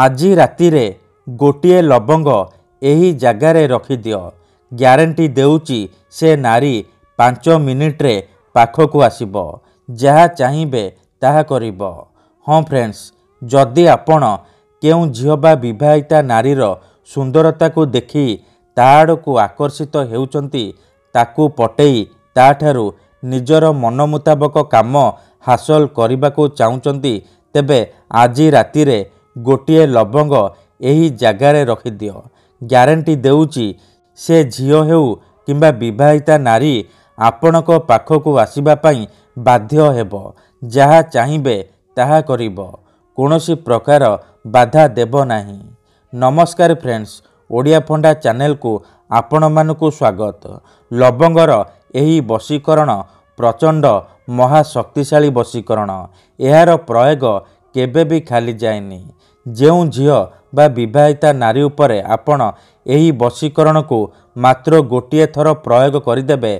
ଆଜି ରାତିରେ ଗୋଟିଏ ଲବଙ୍ଗ ଏହି ଜାଗାରେ ରଖିଦିଅ ଗ୍ୟାରେଣ୍ଟି ଦେଉଛି ସେ ନାରୀ ପାଞ୍ଚ ମିନିଟ୍ରେ ପାଖକୁ ଆସିବ ଯାହା ଚାହିଁବେ ତାହା କରିବ ହଁ ଫ୍ରେଣ୍ଡସ୍ ଯଦି ଆପଣ କେଉଁ ଝିଅ ବା ବିବାହିତା ନାରୀର ସୁନ୍ଦରତାକୁ ଦେଖି ତା ଆଡ଼କୁ ଆକର୍ଷିତ ହେଉଛନ୍ତି ତାକୁ ପଟେଇ ତାଠାରୁ ନିଜର ମନ ମୁତାବକ କାମ ହାସଲ କରିବାକୁ ଚାହୁଁଛନ୍ତି ତେବେ ଆଜି ରାତିରେ ଗୋଟିଏ ଲବଙ୍ଗ ଏହି ଜାଗାରେ ରଖିଦିଅ ଗ୍ୟାରେଣ୍ଟି ଦେଉଛି ସେ ଝିଅ ହେଉ କିମ୍ବା ବିବାହିତା ନାରୀ ଆପଣଙ୍କ ପାଖକୁ ଆସିବା ପାଇଁ ବାଧ୍ୟ ହେବ ଯାହା ଚାହିଁବେ ତାହା କରିବ କୌଣସି ପ୍ରକାର ବାଧା ଦେବ ନାହିଁ ନମସ୍କାର ଫ୍ରେଣ୍ଡସ୍ ଓଡ଼ିଆ ଫଣ୍ଡା ଚ୍ୟାନେଲକୁ ଆପଣମାନଙ୍କୁ ସ୍ୱାଗତ ଲବଙ୍ଗର ଏହି ବଶୀକରଣ ପ୍ରଚଣ୍ଡ ମହାଶକ୍ତିଶାଳୀ ବଶୀକରଣ ଏହାର ପ୍ରୟୋଗ କେବେ ବି ଖାଲି ଯେଉଁ ଝିଅ ବା ବିବାହିତା ନାରୀ ଉପରେ ଆପଣ ଏହି ବଶୀକରଣକୁ ମାତ୍ର ଗୋଟିଏ ଥର ପ୍ରୟୋଗ କରିଦେବେ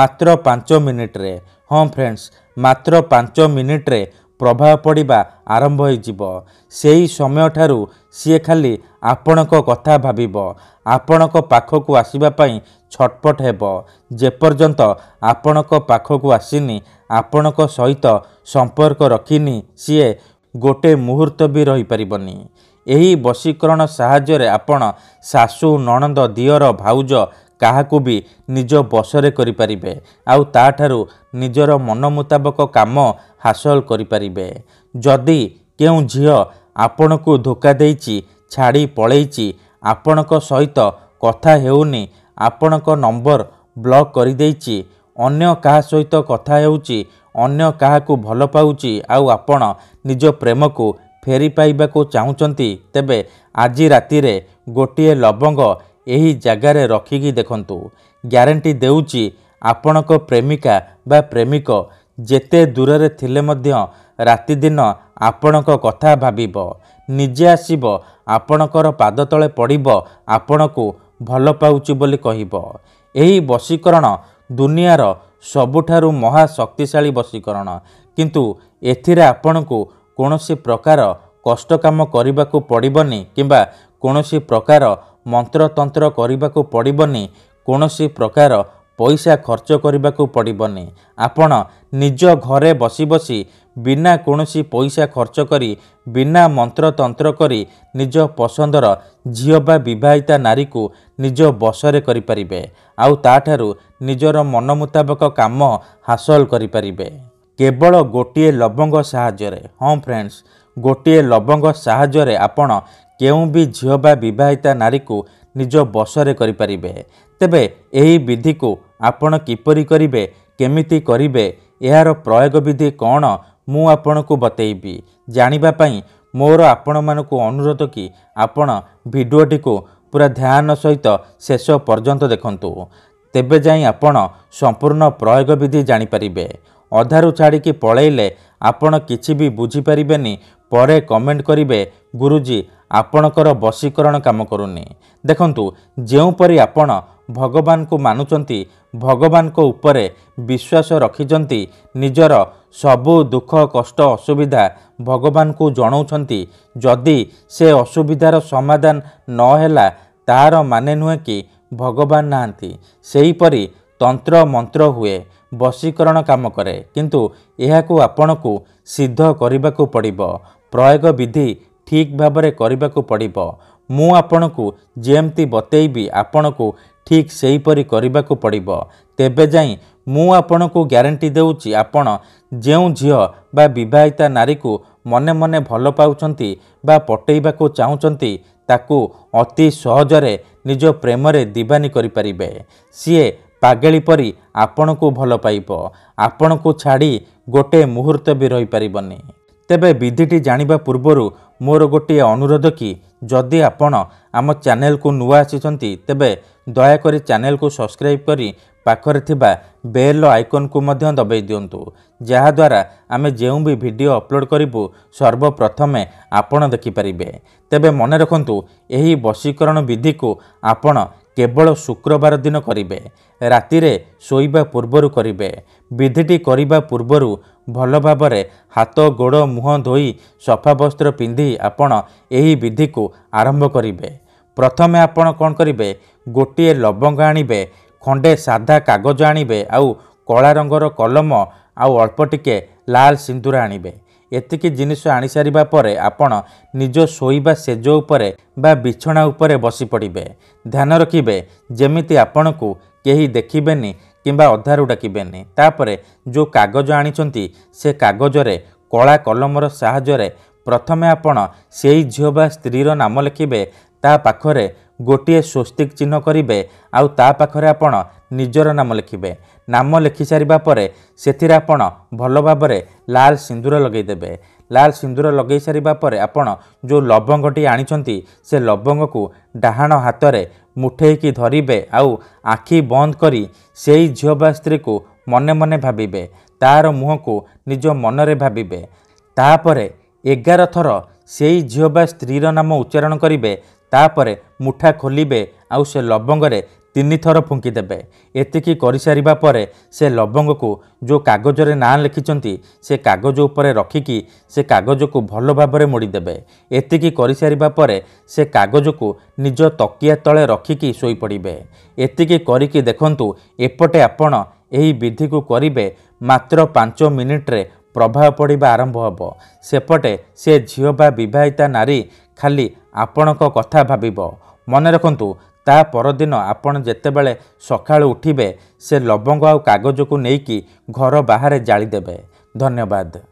ମାତ୍ର ପାଞ୍ଚ ମିନିଟ୍ରେ ହଁ ଫ୍ରେଣ୍ଡସ୍ ମାତ୍ର ପାଞ୍ଚ ମିନିଟ୍ରେ ପ୍ରଭାବ ପଡ଼ିବା ଆରମ୍ଭ ହୋଇଯିବ ସେହି ସମୟଠାରୁ ସିଏ ଖାଲି ଆପଣଙ୍କ କଥା ଭାବିବ ଆପଣଙ୍କ ପାଖକୁ ଆସିବା ପାଇଁ ଛଟପଟ ହେବ ଯେପର୍ଯ୍ୟନ୍ତ ଆପଣଙ୍କ ପାଖକୁ ଆସିନି ଆପଣଙ୍କ ସହିତ ସମ୍ପର୍କ ରଖିନି ସିଏ ଗୋଟେ ମୁହୂର୍ତ୍ତ ବି ରହିପାରିବନି ଏହି ବଶୀକରଣ ସାହାଯ୍ୟରେ ଆପଣ ଶାଶୁ ନଣନ୍ଦ ଦିଅର ଭାଉଜ କାହାକୁ ବି ନିଜ ବଶରେ କରିପାରିବେ ଆଉ ତାଠାରୁ ନିଜର ମନ ମୁତାବକ କାମ ହାସଲ କରିପାରିବେ ଯଦି କେଉଁ ଝିଅ ଆପଣଙ୍କୁ ଧୋକା ଦେଇଛି ଛାଡ଼ି ପଳେଇଛି ଆପଣଙ୍କ ସହିତ କଥା ହେଉନି ଆପଣଙ୍କ ନମ୍ବର ବ୍ଲକ୍ କରିଦେଇଛି ଅନ୍ୟ କାହା ସହିତ କଥା ହେଉଛି ଅନ୍ୟ କାହାକୁ ଭଲ ପାଉଛି ଆଉ ଆପଣ ନିଜ ପ୍ରେମକୁ ଫେରି ପାଇବାକୁ ଚାହୁଁଛନ୍ତି ତେବେ ଆଜି ରାତିରେ ଗୋଟିଏ ଲବଙ୍ଗ ଏହି ଜାଗାରେ ରଖିକି ଦେଖନ୍ତୁ ଗ୍ୟାରେଣ୍ଟି ଦେଉଛି ଆପଣଙ୍କ ପ୍ରେମିକା ବା ପ୍ରେମିକ ଯେତେ ଦୂରରେ ଥିଲେ ମଧ୍ୟ ରାତିଦିନ ଆପଣଙ୍କ କଥା ଭାବିବ ନିଜେ ଆସିବ ଆପଣଙ୍କର ପାଦ ତଳେ ପଡ଼ିବ ଆପଣଙ୍କୁ ଭଲ ପାଉଛି ବୋଲି କହିବ ଏହି ବଶୀକରଣ ଦୁନିଆର ସବୁଠାରୁ ମହାଶକ୍ତିଶାଳୀ ବଶୀକରଣ କିନ୍ତୁ ଏଥିରେ ଆପଣଙ୍କୁ କୌଣସି ପ୍ରକାର କଷ୍ଟ କାମ କରିବାକୁ ପଡ଼ିବନି କିମ୍ବା କୌଣସି ପ୍ରକାର ମନ୍ତ୍ରତନ୍ତ୍ର କରିବାକୁ ପଡ଼ିବନି କୌଣସି ପ୍ରକାର ପଇସା ଖର୍ଚ୍ଚ କରିବାକୁ ପଡ଼ିବନି ଆପଣ ନିଜ ଘରେ ବସି ବସି ବିନା କୌଣସି ପଇସା ଖର୍ଚ୍ଚ କରି ବିନା ମନ୍ତ୍ରତନ୍ତ୍ର କରି ନିଜ ପସନ୍ଦର ଝିଅ ବା ବିବାହିତା ନାରୀକୁ ନିଜ ବସରେ କରିପାରିବେ ଆଉ ତାଠାରୁ ନିଜର ମନ ମୁତାବକ କାମ ହାସଲ କରିପାରିବେ କେବଳ ଗୋଟିଏ ଲବଙ୍ଗ ସାହାଯ୍ୟରେ ହଁ ଫ୍ରେଣ୍ଡସ୍ ଗୋଟିଏ ଲବଙ୍ଗ ସାହାଯ୍ୟରେ ଆପଣ କେଉଁ ବି ଝିଅ ବା ବିବାହିତା ନାରୀକୁ ନିଜ ବସରେ କରିପାରିବେ ତେବେ ଏହି ବିଧିକୁ ଆପଣ କିପରି କରିବେ କେମିତି କରିବେ ଏହାର ପ୍ରୟୋଗ ବିଧି କ'ଣ ମୁଁ ଆପଣଙ୍କୁ ବତେଇବି ଜାଣିବା ପାଇଁ ମୋର ଆପଣମାନଙ୍କୁ ଅନୁରୋଧ କି ଆପଣ ଭିଡ଼ିଓଟିକୁ ପୁରା ଧ୍ୟାନ ସହିତ ଶେଷ ପର୍ଯ୍ୟନ୍ତ ଦେଖନ୍ତୁ ତେବେ ଯାଇ ଆପଣ ସମ୍ପୂର୍ଣ୍ଣ ପ୍ରୟୋଗ ବିଧି ଜାଣିପାରିବେ ଅଧାରୁ ଛାଡ଼ିକି ପଳାଇଲେ ଆପଣ କିଛି ବି ବୁଝିପାରିବେନି ପରେ କମେଣ୍ଟ କରିବେ ଗୁରୁଜୀ ଆପଣଙ୍କର ବଶୀକରଣ କାମ କରୁନି ଦେଖନ୍ତୁ ଯେଉଁପରି ଆପଣ ଭଗବାନଙ୍କୁ ମାନୁଛନ୍ତି ଭଗବାନଙ୍କ ଉପରେ ବିଶ୍ୱାସ ରଖିଛନ୍ତି ନିଜର ସବୁ ଦୁଃଖ କଷ୍ଟ ଅସୁବିଧା ଭଗବାନଙ୍କୁ ଜଣାଉଛନ୍ତି ଯଦି ସେ ଅସୁବିଧାର ସମାଧାନ ନହେଲା ତାହାର ମାନେ ନୁହେଁ କି ଭଗବାନ ନାହାନ୍ତି ସେହିପରି ତନ୍ତ୍ର ମନ୍ତ୍ର ହୁଏ ବଶୀକରଣ କାମ କରେ କିନ୍ତୁ ଏହାକୁ ଆପଣଙ୍କୁ ସିଦ୍ଧ କରିବାକୁ ପଡ଼ିବ ପ୍ରୟୋଗ ବିଧି ଠିକ୍ ଭାବରେ କରିବାକୁ ପଡ଼ିବ ମୁଁ ଆପଣଙ୍କୁ ଯେମିତି ବତେଇବି ଆପଣଙ୍କୁ ଠିକ୍ ସେହିପରି କରିବାକୁ ପଡ଼ିବ ତେବେ ଯାଇ ମୁଁ ଆପଣଙ୍କୁ ଗ୍ୟାରେଣ୍ଟି ଦେଉଛି ଆପଣ ଯେଉଁ ଝିଅ ବା ବିବାହିତା ନାରୀକୁ ମନେ ମନେ ଭଲ ପାଉଛନ୍ତି ବା ପଟେଇବାକୁ ଚାହୁଁଛନ୍ତି ତାକୁ ଅତି ସହଜରେ ନିଜ ପ୍ରେମରେ ଦିବାନୀ କରିପାରିବେ ସିଏ ପାଗେଳି ପରି ଆପଣଙ୍କୁ ଭଲ ପାଇବ ଆପଣଙ୍କୁ ଛାଡ଼ି ଗୋଟିଏ ମୁହୂର୍ତ୍ତ ବି ରହିପାରିବନି ତେବେ ବିଧିଟି ଜାଣିବା ପୂର୍ବରୁ ମୋର ଗୋଟିଏ ଅନୁରୋଧ କି ଯଦି ଆପଣ ଆମ ଚ୍ୟାନେଲକୁ ନୂଆ ଆସିଛନ୍ତି ତେବେ ଦୟାକରି ଚ୍ୟାନେଲକୁ ସବସ୍କ୍ରାଇବ୍ କରି ପାଖରେ ଥିବା ବେଲ୍ର ଆଇକନ୍କୁ ମଧ୍ୟ ଦବାଇ ଦିଅନ୍ତୁ ଯାହାଦ୍ୱାରା ଆମେ ଯେଉଁ ବି ଭିଡ଼ିଓ ଅପଲୋଡ଼୍ କରିବୁ ସର୍ବପ୍ରଥମେ ଆପଣ ଦେଖିପାରିବେ ତେବେ ମନେ ରଖନ୍ତୁ ଏହି ବଶୀକରଣ ବିଧିକୁ ଆପଣ କେବଳ ଶୁକ୍ରବାର ଦିନ କରିବେ ରାତିରେ ଶୋଇବା ପୂର୍ବରୁ କରିବେ ବିଧିଟି କରିବା ପୂର୍ବରୁ ଭଲ ଭାବରେ ହାତ ଗୋଡ଼ ମୁହଁ ଧୋଇ ସଫା ବସ୍ତ୍ର ପିନ୍ଧି ଆପଣ ଏହି ବିଧିକୁ ଆରମ୍ଭ କରିବେ ପ୍ରଥମେ ଆପଣ କ'ଣ କରିବେ ଗୋଟିଏ ଲବଙ୍ଗ ଆଣିବେ ଖଣ୍ଡେ ସାଧା କାଗଜ ଆଣିବେ ଆଉ କଳା ରଙ୍ଗର କଲମ ଆଉ ଅଳ୍ପ ଟିକେ ଲାଲ ସିନ୍ଦୁର ଆଣିବେ ଏତିକି ଜିନିଷ ଆଣିସାରିବା ପରେ ଆପଣ ନିଜ ଶୋଇବା ସେଜ ଉପରେ ବା ବିଛଣା ଉପରେ ବସିପଡ଼ିବେ ଧ୍ୟାନ ରଖିବେ ଯେମିତି ଆପଣଙ୍କୁ କେହି ଦେଖିବେନି କିମ୍ବା ଅଧାରୁ ଡାକିବେନି ତାପରେ ଯେଉଁ କାଗଜ ଆଣିଛନ୍ତି ସେ କାଗଜରେ କଳା କଲମର ସାହାଯ୍ୟରେ ପ୍ରଥମେ ଆପଣ ସେଇ ଝିଅ ବା ସ୍ତ୍ରୀର ନାମ ଲେଖିବେ ତା ପାଖରେ ଗୋଟିଏ ସ୍ୱସ୍ତିକ ଚିହ୍ନ କରିବେ ଆଉ ତା ପାଖରେ ଆପଣ ନିଜର ନାମ ଲେଖିବେ ନାମ ଲେଖିସାରିବା ପରେ ସେଥିରେ ଆପଣ ଭଲ ଭାବରେ ଲାଲ ସିନ୍ଦୁର ଲଗାଇଦେବେ ଲାଲ ସିନ୍ଦୁର ଲଗାଇ ସାରିବା ପରେ ଆପଣ ଯେଉଁ ଲବଙ୍ଗଟି ଆଣିଛନ୍ତି ସେ ଲବଙ୍ଗକୁ ଡାହାଣ ହାତରେ ମୁଠେଇକି ଧରିବେ ଆଉ ଆଖି ବନ୍ଦ କରି ସେଇ ଝିଅ ବା ସ୍ତ୍ରୀକୁ ମନେ ମନେ ଭାବିବେ ତା'ର ମୁହଁକୁ ନିଜ ମନରେ ଭାବିବେ ତାପରେ ଏଗାର ଥର ସେଇ ଝିଅ ବା ସ୍ତ୍ରୀର ନାମ ଉଚ୍ଚାରଣ କରିବେ ତାପରେ ମୁଠା ଖୋଲିବେ ଆଉ ସେ ଲବଙ୍ଗରେ ତିନିଥର ଫୁଙ୍କିଦେବେ ଏତିକି କରିସାରିବା ପରେ ସେ ଲବଙ୍ଗକୁ ଯେଉଁ କାଗଜରେ ନାଁ ଲେଖିଛନ୍ତି ସେ କାଗଜ ଉପରେ ରଖିକି ସେ କାଗଜକୁ ଭଲ ଭାବରେ ମୋଡ଼ିଦେବେ ଏତିକି କରିସାରିବା ପରେ ସେ କାଗଜକୁ ନିଜ ତକିଆ ତଳେ ରଖିକି ଶୋଇପଡ଼ିବେ ଏତିକି କରିକି ଦେଖନ୍ତୁ ଏପଟେ ଆପଣ ଏହି ବିଧିକୁ କରିବେ ମାତ୍ର ପାଞ୍ଚ ମିନିଟ୍ରେ ପ୍ରଭାବ ପଡ଼ିବା ଆରମ୍ଭ ହେବ ସେପଟେ ସେ ଝିଅ ବା ବିବାହିତା ନାରୀ ଖାଲି ଆପଣଙ୍କ କଥା ଭାବିବ ମନେ ରଖନ୍ତୁ ତା ପରଦିନ ଆପଣ ଯେତେବେଳେ ସକାଳୁ ଉଠିବେ ସେ ଲବଙ୍ଗ ଆଉ କାଗଜକୁ ନେଇକି ଘର ବାହାରେ ଜାଳିଦେବେ ଧନ୍ୟବାଦ